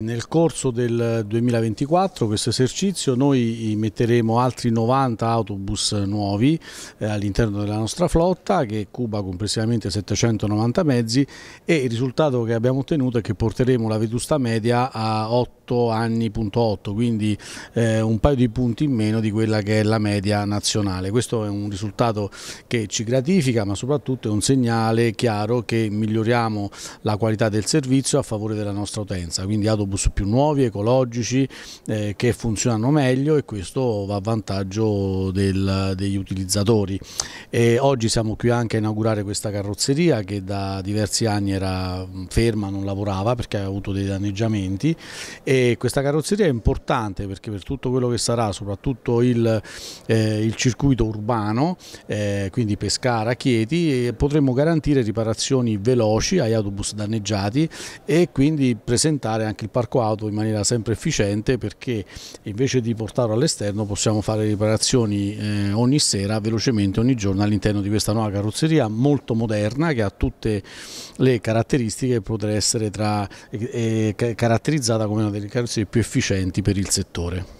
Nel corso del 2024, questo esercizio, noi metteremo altri 90 autobus nuovi eh, all'interno della nostra flotta che cuba complessivamente 790 mezzi e il risultato che abbiamo ottenuto è che porteremo la vetusta media a 8 8 anni punto 8, quindi eh, un paio di punti in meno di quella che è la media nazionale. Questo è un risultato che ci gratifica ma soprattutto è un segnale chiaro che miglioriamo la qualità del servizio a favore della nostra utenza, quindi autobus più nuovi, ecologici, eh, che funzionano meglio e questo va a vantaggio del, degli utilizzatori. E oggi siamo qui anche a inaugurare questa carrozzeria che da diversi anni era ferma, non lavorava perché aveva avuto dei danneggiamenti e questa carrozzeria è importante perché per tutto quello che sarà, soprattutto il, eh, il circuito urbano, eh, quindi Pescara, Chieti, potremo garantire riparazioni veloci agli autobus danneggiati e quindi presentare anche il parco auto in maniera sempre efficiente perché invece di portarlo all'esterno possiamo fare riparazioni eh, ogni sera, velocemente, ogni giorno all'interno di questa nuova carrozzeria molto moderna che ha tutte le caratteristiche e potrà essere tra, eh, eh, caratterizzata come una delle penso, più efficienti per il settore.